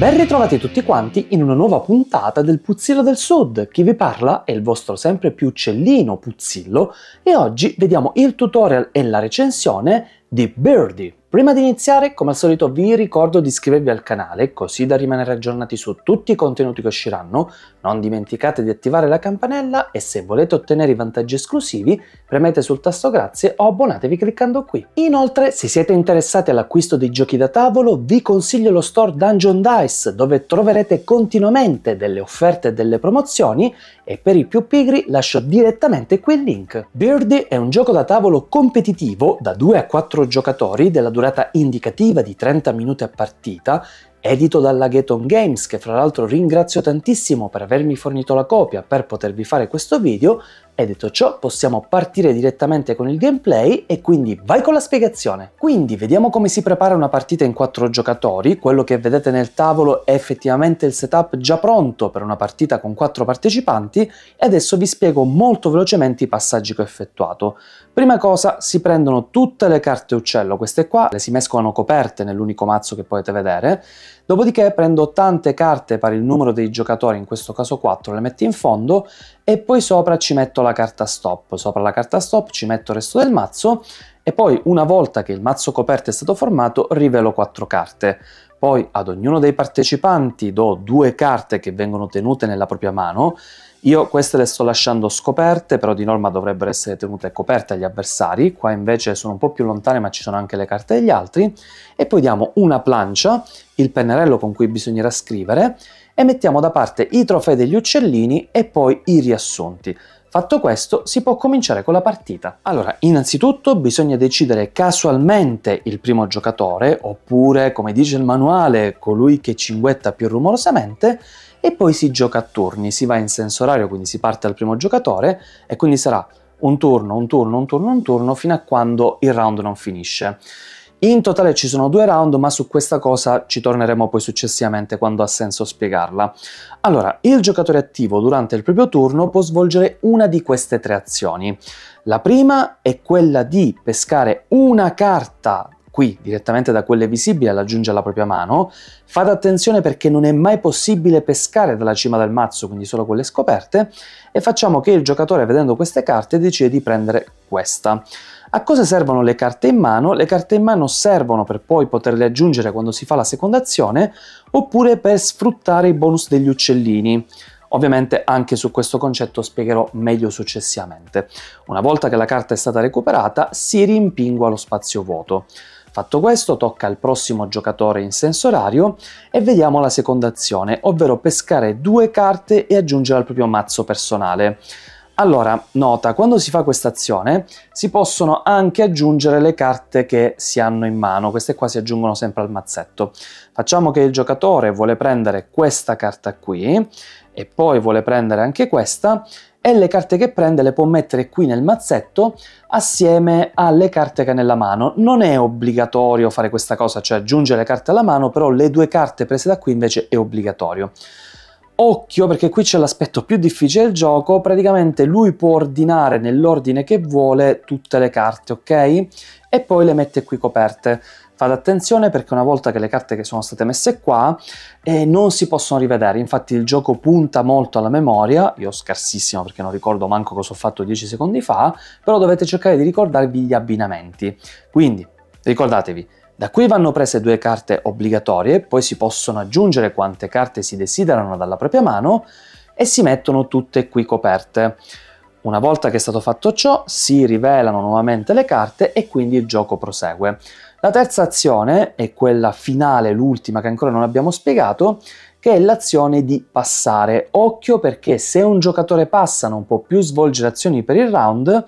Ben ritrovati tutti quanti in una nuova puntata del Puzzillo del Sud. Chi vi parla è il vostro sempre più uccellino Puzzillo e oggi vediamo il tutorial e la recensione di Birdie, Prima di iniziare, come al solito, vi ricordo di iscrivervi al canale così da rimanere aggiornati su tutti i contenuti che usciranno, non dimenticate di attivare la campanella e se volete ottenere i vantaggi esclusivi premete sul tasto grazie o abbonatevi cliccando qui. Inoltre, se siete interessati all'acquisto di giochi da tavolo, vi consiglio lo store Dungeon Dice dove troverete continuamente delle offerte e delle promozioni e per i più pigri lascio direttamente qui il link. Birdie è un gioco da tavolo competitivo da 2 a 4 giocatori della durata indicativa di 30 minuti a partita, edito dalla Geton Games, che fra l'altro ringrazio tantissimo per avermi fornito la copia per potervi fare questo video, e detto ciò possiamo partire direttamente con il gameplay e quindi vai con la spiegazione. Quindi vediamo come si prepara una partita in quattro giocatori, quello che vedete nel tavolo è effettivamente il setup già pronto per una partita con quattro partecipanti e adesso vi spiego molto velocemente i passaggi che ho effettuato. Prima cosa si prendono tutte le carte uccello, queste qua, le si mescolano coperte nell'unico mazzo che potete vedere, Dopodiché prendo tante carte per il numero dei giocatori, in questo caso 4, le metto in fondo e poi sopra ci metto la carta stop. Sopra la carta stop ci metto il resto del mazzo e poi una volta che il mazzo coperto è stato formato rivelo 4 carte. Poi ad ognuno dei partecipanti do due carte che vengono tenute nella propria mano. Io queste le sto lasciando scoperte, però di norma dovrebbero essere tenute coperte agli avversari. Qua invece sono un po' più lontane, ma ci sono anche le carte degli altri. E poi diamo una plancia, il pennarello con cui bisognerà scrivere, e mettiamo da parte i trofei degli uccellini e poi i riassunti. Fatto questo, si può cominciare con la partita. Allora, innanzitutto bisogna decidere casualmente il primo giocatore, oppure, come dice il manuale, colui che cinguetta più rumorosamente, e poi si gioca a turni, si va in senso orario, quindi si parte dal primo giocatore, e quindi sarà un turno, un turno, un turno, un turno, fino a quando il round non finisce. In totale ci sono due round, ma su questa cosa ci torneremo poi successivamente quando ha senso spiegarla. Allora, il giocatore attivo durante il proprio turno può svolgere una di queste tre azioni. La prima è quella di pescare una carta qui direttamente da quelle visibili all'aggiunge alla propria mano. Fate attenzione perché non è mai possibile pescare dalla cima del mazzo, quindi solo quelle scoperte, e facciamo che il giocatore vedendo queste carte decide di prendere questa. A cosa servono le carte in mano? Le carte in mano servono per poi poterle aggiungere quando si fa la seconda azione oppure per sfruttare i bonus degli uccellini. Ovviamente anche su questo concetto spiegherò meglio successivamente. Una volta che la carta è stata recuperata si rimpingua lo spazio vuoto. Fatto questo tocca al prossimo giocatore in senso orario e vediamo la seconda azione, ovvero pescare due carte e aggiungere al proprio mazzo personale. Allora, nota, quando si fa questa azione si possono anche aggiungere le carte che si hanno in mano, queste qua si aggiungono sempre al mazzetto. Facciamo che il giocatore vuole prendere questa carta qui e poi vuole prendere anche questa e le carte che prende le può mettere qui nel mazzetto assieme alle carte che ha nella mano. Non è obbligatorio fare questa cosa, cioè aggiungere le carte alla mano, però le due carte prese da qui invece è obbligatorio occhio perché qui c'è l'aspetto più difficile del gioco, praticamente lui può ordinare nell'ordine che vuole tutte le carte, ok? E poi le mette qui coperte. Fate attenzione perché una volta che le carte che sono state messe qua eh, non si possono rivedere, infatti il gioco punta molto alla memoria, io scarsissimo perché non ricordo manco cosa ho fatto 10 secondi fa, però dovete cercare di ricordarvi gli abbinamenti. Quindi ricordatevi, da qui vanno prese due carte obbligatorie, poi si possono aggiungere quante carte si desiderano dalla propria mano e si mettono tutte qui coperte. Una volta che è stato fatto ciò, si rivelano nuovamente le carte e quindi il gioco prosegue. La terza azione è quella finale, l'ultima che ancora non abbiamo spiegato, che è l'azione di passare. Occhio perché se un giocatore passa non può più svolgere azioni per il round,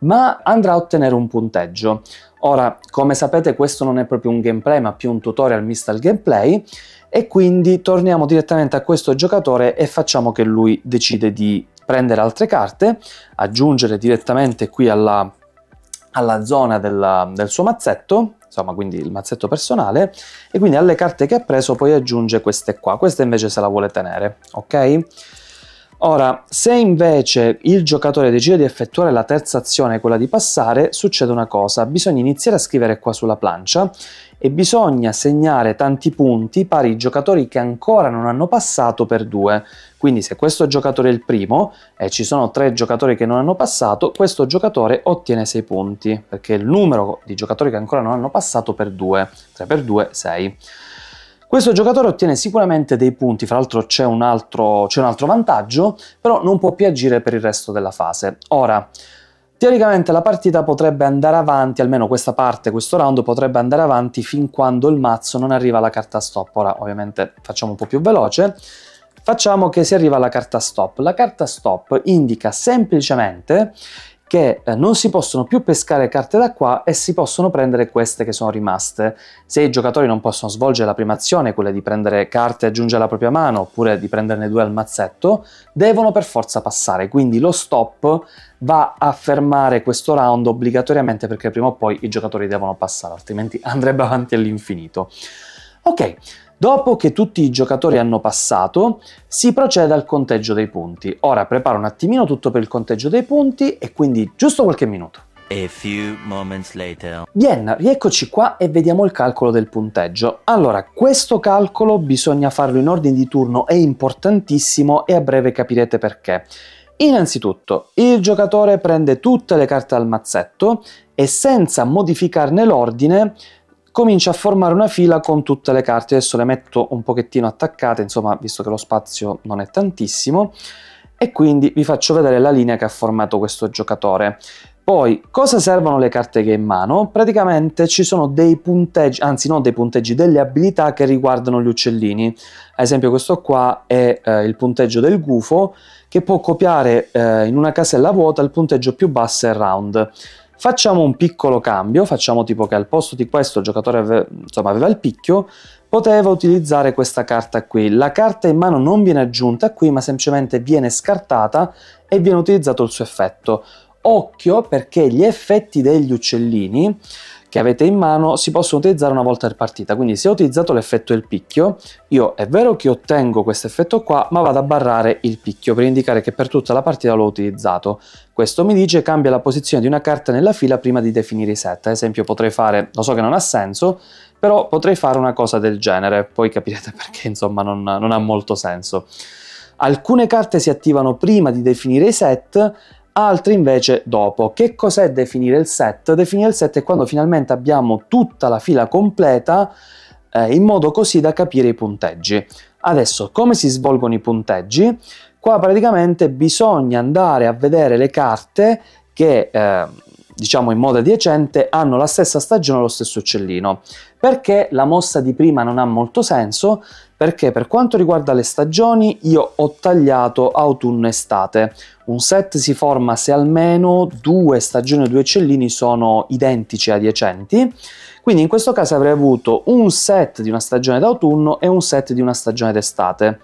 ma andrà a ottenere un punteggio. Ora, come sapete questo non è proprio un gameplay, ma più un tutorial misto al gameplay, e quindi torniamo direttamente a questo giocatore e facciamo che lui decide di prendere altre carte, aggiungere direttamente qui alla, alla zona della, del suo mazzetto, insomma quindi il mazzetto personale, e quindi alle carte che ha preso poi aggiunge queste qua, questa invece se la vuole tenere, ok? Ora, se invece il giocatore decide di effettuare la terza azione, quella di passare, succede una cosa, bisogna iniziare a scrivere qua sulla plancia e bisogna segnare tanti punti pari ai giocatori che ancora non hanno passato per due. Quindi se questo giocatore è il primo e eh, ci sono tre giocatori che non hanno passato, questo giocatore ottiene sei punti, perché è il numero di giocatori che ancora non hanno passato per due. 3 per 2, 6. Questo giocatore ottiene sicuramente dei punti, fra l'altro c'è un, un, altro vantaggio, però non può più agire per il resto della fase. Ora, teoricamente la partita potrebbe andare avanti, almeno questa parte, questo round potrebbe andare avanti fin quando il mazzo non arriva alla carta stop. Ora ovviamente facciamo un po' più veloce. Facciamo che si arriva alla carta stop. La carta stop indica semplicemente che eh, non si possono più pescare carte da qua e si possono prendere queste che sono rimaste. Se i giocatori non possono svolgere la prima azione, quella di prendere carte e aggiungere la propria mano, oppure di prenderne due al mazzetto, devono per forza passare, quindi lo stop va a fermare questo round obbligatoriamente perché prima o poi i giocatori devono passare, altrimenti andrebbe avanti all'infinito. Ok, Dopo che tutti i giocatori hanno passato, si procede al conteggio dei punti. Ora preparo un attimino tutto per il conteggio dei punti e quindi giusto qualche minuto. A few moments later. Bien, rieccoci qua e vediamo il calcolo del punteggio. Allora, questo calcolo bisogna farlo in ordine di turno, è importantissimo e a breve capirete perché. Innanzitutto, il giocatore prende tutte le carte al mazzetto e senza modificarne l'ordine comincia a formare una fila con tutte le carte. Adesso le metto un pochettino attaccate, insomma, visto che lo spazio non è tantissimo, e quindi vi faccio vedere la linea che ha formato questo giocatore. Poi, cosa servono le carte che ho in mano? Praticamente ci sono dei punteggi, anzi non dei punteggi, delle abilità che riguardano gli uccellini. Ad esempio questo qua è eh, il punteggio del gufo, che può copiare eh, in una casella vuota il punteggio più basso e round. Facciamo un piccolo cambio, facciamo tipo che al posto di questo il giocatore aveva, insomma, aveva il picchio, poteva utilizzare questa carta qui. La carta in mano non viene aggiunta qui, ma semplicemente viene scartata e viene utilizzato il suo effetto. Occhio perché gli effetti degli uccellini che avete in mano si possono utilizzare una volta per partita. Quindi se ho utilizzato l'effetto del picchio, io è vero che ottengo questo effetto qua, ma vado a barrare il picchio per indicare che per tutta la partita l'ho utilizzato. Questo mi dice cambia la posizione di una carta nella fila prima di definire i set. Ad esempio potrei fare, lo so che non ha senso, però potrei fare una cosa del genere, poi capirete perché insomma non, non ha molto senso. Alcune carte si attivano prima di definire i set, altri invece dopo. Che cos'è definire il set? Definire il set è quando finalmente abbiamo tutta la fila completa eh, in modo così da capire i punteggi. Adesso, come si svolgono i punteggi? Qua praticamente bisogna andare a vedere le carte che... Eh, diciamo in modo adiacente, hanno la stessa stagione e lo stesso uccellino. Perché la mossa di prima non ha molto senso? Perché per quanto riguarda le stagioni io ho tagliato autunno-estate. Un set si forma se almeno due stagioni o due uccellini sono identici adiacenti, quindi in questo caso avrei avuto un set di una stagione d'autunno e un set di una stagione d'estate.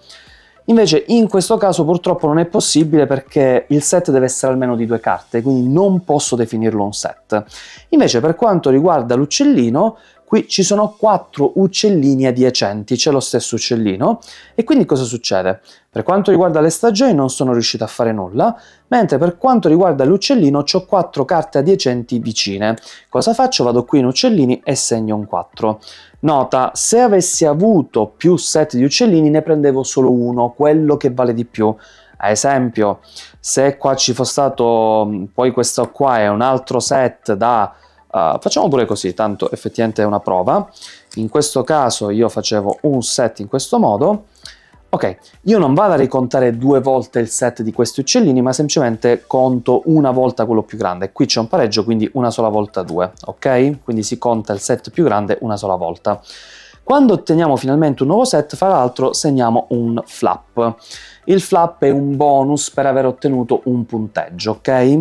Invece in questo caso purtroppo non è possibile perché il set deve essere almeno di due carte, quindi non posso definirlo un set. Invece per quanto riguarda l'uccellino, Qui ci sono quattro uccellini adiacenti, c'è lo stesso uccellino, e quindi cosa succede? Per quanto riguarda le stagioni non sono riuscito a fare nulla, mentre per quanto riguarda l'uccellino ho quattro carte adiacenti vicine. Cosa faccio? Vado qui in uccellini e segno un 4. Nota, se avessi avuto più set di uccellini ne prendevo solo uno, quello che vale di più. Ad esempio, se qua ci fosse stato, mm, poi questo qua è un altro set da Uh, facciamo pure così, tanto effettivamente è una prova. In questo caso io facevo un set in questo modo. Ok, io non vado a ricontare due volte il set di questi uccellini, ma semplicemente conto una volta quello più grande. Qui c'è un pareggio, quindi una sola volta due, ok? Quindi si conta il set più grande una sola volta. Quando otteniamo finalmente un nuovo set, fra l'altro segniamo un flap. Il flap è un bonus per aver ottenuto un punteggio, ok?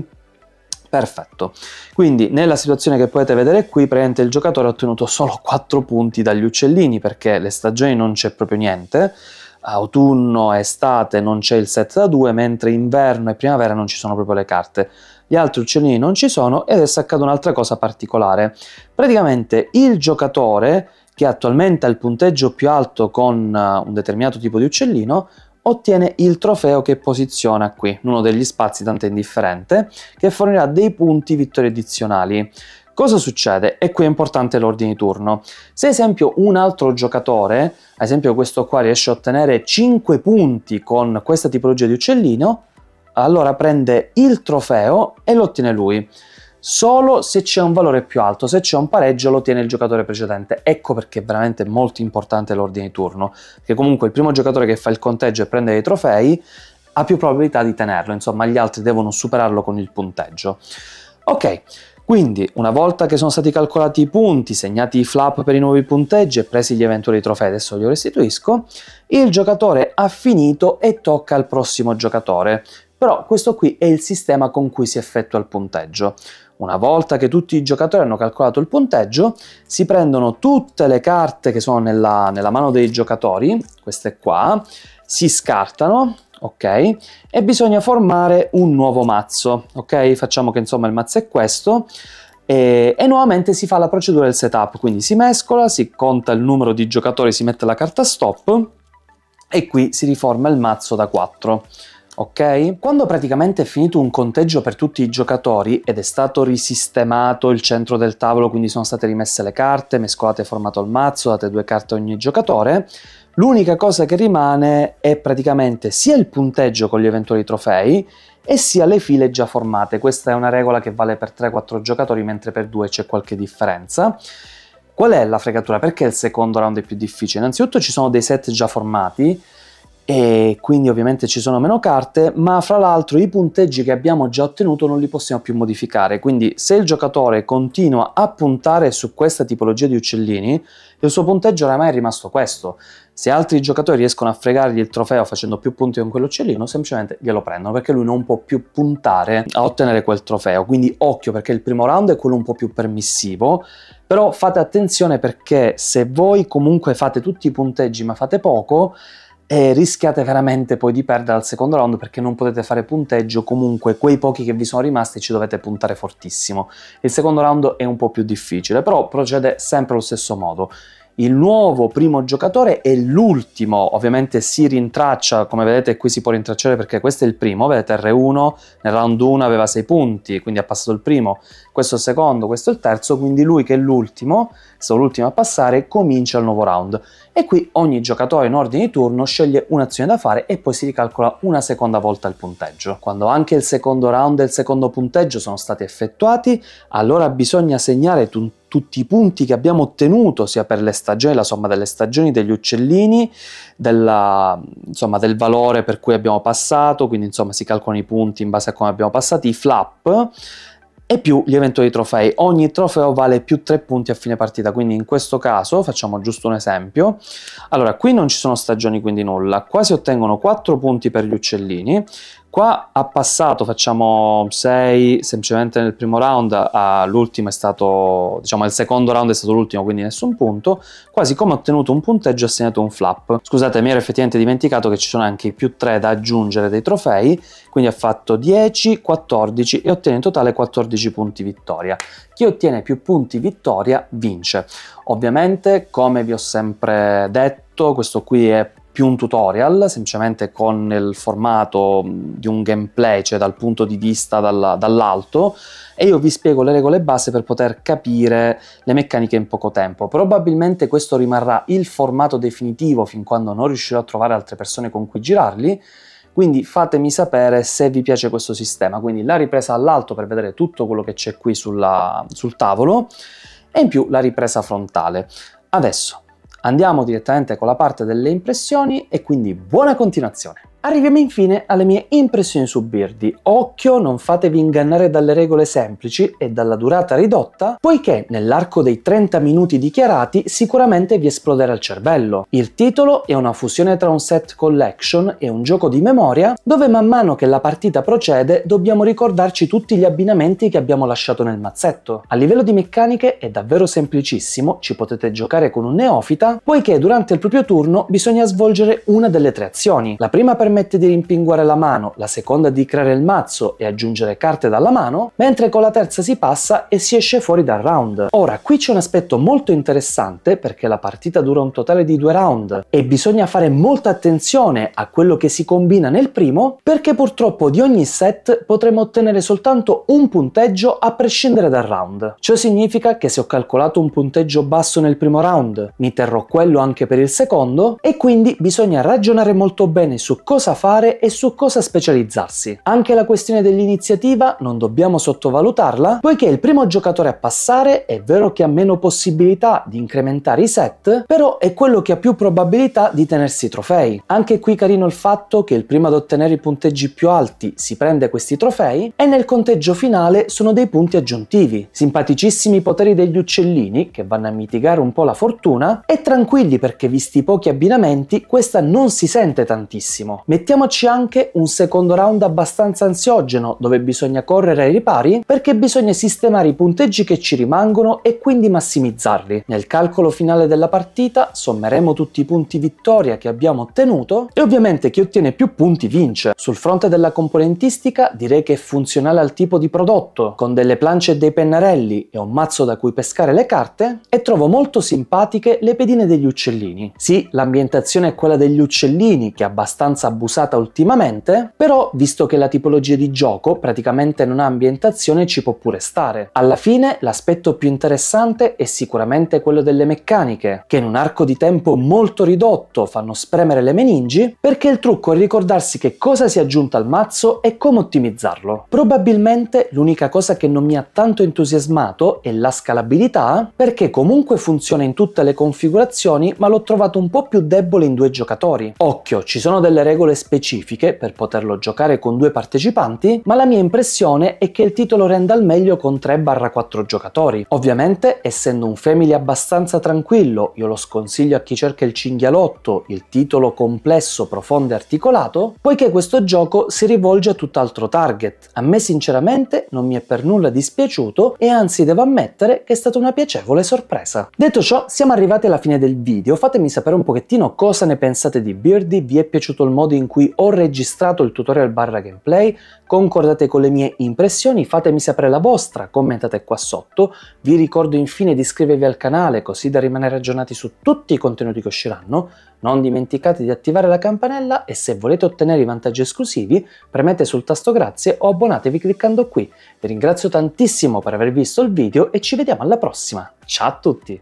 Perfetto. Quindi nella situazione che potete vedere qui, praticamente il giocatore ha ottenuto solo 4 punti dagli uccellini perché le stagioni non c'è proprio niente. Autunno estate non c'è il set da 2, mentre inverno e primavera non ci sono proprio le carte. Gli altri uccellini non ci sono ed adesso accade un'altra cosa particolare. Praticamente il giocatore che attualmente ha il punteggio più alto con eh, un determinato tipo di uccellino ottiene il trofeo che posiziona qui, in uno degli spazi tanto indifferente, che fornirà dei punti vittorie addizionali. Cosa succede? E qui è importante l'ordine di turno. Se ad esempio un altro giocatore, ad esempio questo qua riesce a ottenere 5 punti con questa tipologia di uccellino, allora prende il trofeo e lo ottiene lui solo se c'è un valore più alto, se c'è un pareggio lo tiene il giocatore precedente. Ecco perché è veramente molto importante l'ordine di turno, che comunque il primo giocatore che fa il conteggio e prende dei trofei ha più probabilità di tenerlo, insomma gli altri devono superarlo con il punteggio. Ok, quindi, una volta che sono stati calcolati i punti, segnati i flap per i nuovi punteggi e presi gli eventuali trofei, adesso li restituisco, il giocatore ha finito e tocca al prossimo giocatore. Però questo qui è il sistema con cui si effettua il punteggio. Una volta che tutti i giocatori hanno calcolato il punteggio, si prendono tutte le carte che sono nella, nella mano dei giocatori, queste qua, si scartano, ok? E bisogna formare un nuovo mazzo, ok? Facciamo che insomma il mazzo è questo. E, e, nuovamente si fa la procedura del setup, quindi si mescola, si conta il numero di giocatori, si mette la carta stop e qui si riforma il mazzo da 4 ok? Quando praticamente è finito un conteggio per tutti i giocatori ed è stato risistemato il centro del tavolo, quindi sono state rimesse le carte, mescolate e formato al mazzo, date due carte a ogni giocatore, l'unica cosa che rimane è praticamente sia il punteggio con gli eventuali trofei e sia le file già formate. Questa è una regola che vale per 3-4 giocatori, mentre per 2 c'è qualche differenza. Qual è la fregatura? Perché il secondo round è più difficile? Innanzitutto ci sono dei set già formati, e quindi ovviamente ci sono meno carte, ma fra l'altro i punteggi che abbiamo già ottenuto non li possiamo più modificare, quindi se il giocatore continua a puntare su questa tipologia di uccellini, il suo punteggio oramai è rimasto questo. Se altri giocatori riescono a fregargli il trofeo facendo più punti con quell'uccellino, semplicemente glielo prendono perché lui non può più puntare a ottenere quel trofeo. Quindi occhio perché il primo round è quello un po' più permissivo, però fate attenzione perché se voi comunque fate tutti i punteggi ma fate poco, e rischiate veramente poi di perdere al secondo round perché non potete fare punteggio, comunque quei pochi che vi sono rimasti ci dovete puntare fortissimo. Il secondo round è un po' più difficile, però procede sempre allo stesso modo. Il nuovo primo giocatore è l'ultimo, ovviamente si rintraccia, come vedete qui si può rintracciare perché questo è il primo, vedete R1 nel round 1 aveva 6 punti, quindi ha passato il primo, questo è il secondo, questo è il terzo, quindi lui che è l'ultimo, sono l'ultimo a passare, comincia il nuovo round e qui ogni giocatore in ordine di turno sceglie un'azione da fare e poi si ricalcola una seconda volta il punteggio. Quando anche il secondo round e il secondo punteggio sono stati effettuati, allora bisogna segnare tu- tutti i punti che abbiamo ottenuto sia per le stagioni, la somma delle stagioni degli uccellini, della, insomma, del valore per cui abbiamo passato, quindi insomma si calcolano i punti in base a come abbiamo passato, i flap e più gli eventuali trofei. Ogni trofeo vale più 3 punti a fine partita, quindi in questo caso facciamo giusto un esempio. Allora, qui non ci sono stagioni, quindi nulla. Qua si ottengono 4 punti per gli uccellini, Qua ha passato, facciamo 6 semplicemente nel primo round, all'ultimo è stato, diciamo il secondo round è stato l'ultimo, quindi nessun punto. quasi come ha ottenuto un punteggio ha segnato un flap. Scusate, mi ero effettivamente dimenticato che ci sono anche i più 3 da aggiungere dei trofei, quindi ha fatto 10, 14 e ottiene in totale 14 punti vittoria. Chi ottiene più punti vittoria vince. Ovviamente, come vi ho sempre detto, questo qui è più un tutorial, semplicemente con il formato di un gameplay, cioè dal punto di vista dalla, dall'alto, e io vi spiego le regole base per poter capire le meccaniche in poco tempo. Probabilmente questo rimarrà il formato definitivo fin quando non riuscirò a trovare altre persone con cui girarli, quindi fatemi sapere se vi piace questo sistema, quindi la ripresa all'alto per vedere tutto quello che c'è qui sulla, sul tavolo, e in più la ripresa frontale. Adesso Andiamo direttamente con la parte delle impressioni e quindi buona continuazione! Arriviamo infine alle mie impressioni su Birdi. Occhio, non fatevi ingannare dalle regole semplici e dalla durata ridotta, poiché nell'arco dei 30 minuti dichiarati sicuramente vi esploderà il cervello. Il titolo è una fusione tra un set collection e un gioco di memoria, dove man mano che la partita procede dobbiamo ricordarci tutti gli abbinamenti che abbiamo lasciato nel mazzetto. A livello di meccaniche è davvero semplicissimo, ci potete giocare con un neofita, poiché durante il proprio turno bisogna svolgere una delle tre azioni. La prima per permette di rimpinguare la mano, la seconda di creare il mazzo e aggiungere carte dalla mano, mentre con la terza si passa e si esce fuori dal round. Ora, qui c'è un aspetto molto interessante perché la partita dura un totale di due round e bisogna fare molta attenzione a quello che si combina nel primo perché purtroppo di ogni set potremo ottenere soltanto un punteggio a prescindere dal round. Ciò significa che se ho calcolato un punteggio basso nel primo round, mi terrò quello anche per il secondo e quindi bisogna ragionare molto bene su cosa cosa fare e su cosa specializzarsi. Anche la questione dell'iniziativa non dobbiamo sottovalutarla, poiché il primo giocatore a passare è vero che ha meno possibilità di incrementare i set, però è quello che ha più probabilità di tenersi i trofei. Anche qui carino il fatto che il primo ad ottenere i punteggi più alti si prende questi trofei e nel conteggio finale sono dei punti aggiuntivi. Simpaticissimi poteri degli uccellini che vanno a mitigare un po' la fortuna e tranquilli perché visti i pochi abbinamenti questa non si sente tantissimo. Mettiamoci anche un secondo round abbastanza ansiogeno, dove bisogna correre ai ripari, perché bisogna sistemare i punteggi che ci rimangono e quindi massimizzarli. Nel calcolo finale della partita sommeremo tutti i punti vittoria che abbiamo ottenuto e ovviamente chi ottiene più punti vince. Sul fronte della componentistica direi che è funzionale al tipo di prodotto, con delle plance e dei pennarelli e un mazzo da cui pescare le carte e trovo molto simpatiche le pedine degli uccellini. Sì, l'ambientazione è quella degli uccellini, che è abbastanza abusata ultimamente, però visto che la tipologia di gioco praticamente non ha ambientazione ci può pure stare. Alla fine l'aspetto più interessante è sicuramente quello delle meccaniche, che in un arco di tempo molto ridotto fanno spremere le meningi, perché il trucco è ricordarsi che cosa si è aggiunto al mazzo e come ottimizzarlo. Probabilmente l'unica cosa che non mi ha tanto entusiasmato è la scalabilità, perché comunque funziona in tutte le configurazioni ma l'ho trovato un po' più debole in due giocatori. Occhio, ci sono delle regole regole specifiche per poterlo giocare con due partecipanti, ma la mia impressione è che il titolo renda al meglio con 3-4 giocatori. Ovviamente, essendo un family abbastanza tranquillo, io lo sconsiglio a chi cerca il cinghialotto, il titolo complesso, profondo e articolato, poiché questo gioco si rivolge a tutt'altro target. A me sinceramente non mi è per nulla dispiaciuto e anzi devo ammettere che è stata una piacevole sorpresa. Detto ciò, siamo arrivati alla fine del video, fatemi sapere un pochettino cosa ne pensate di Beardy, vi è piaciuto il modo modo in cui ho registrato il tutorial barra gameplay, concordate con le mie impressioni, fatemi sapere la vostra, commentate qua sotto, vi ricordo infine di iscrivervi al canale così da rimanere aggiornati su tutti i contenuti che usciranno, non dimenticate di attivare la campanella e se volete ottenere i vantaggi esclusivi premete sul tasto grazie o abbonatevi cliccando qui. Vi ringrazio tantissimo per aver visto il video e ci vediamo alla prossima, ciao a tutti!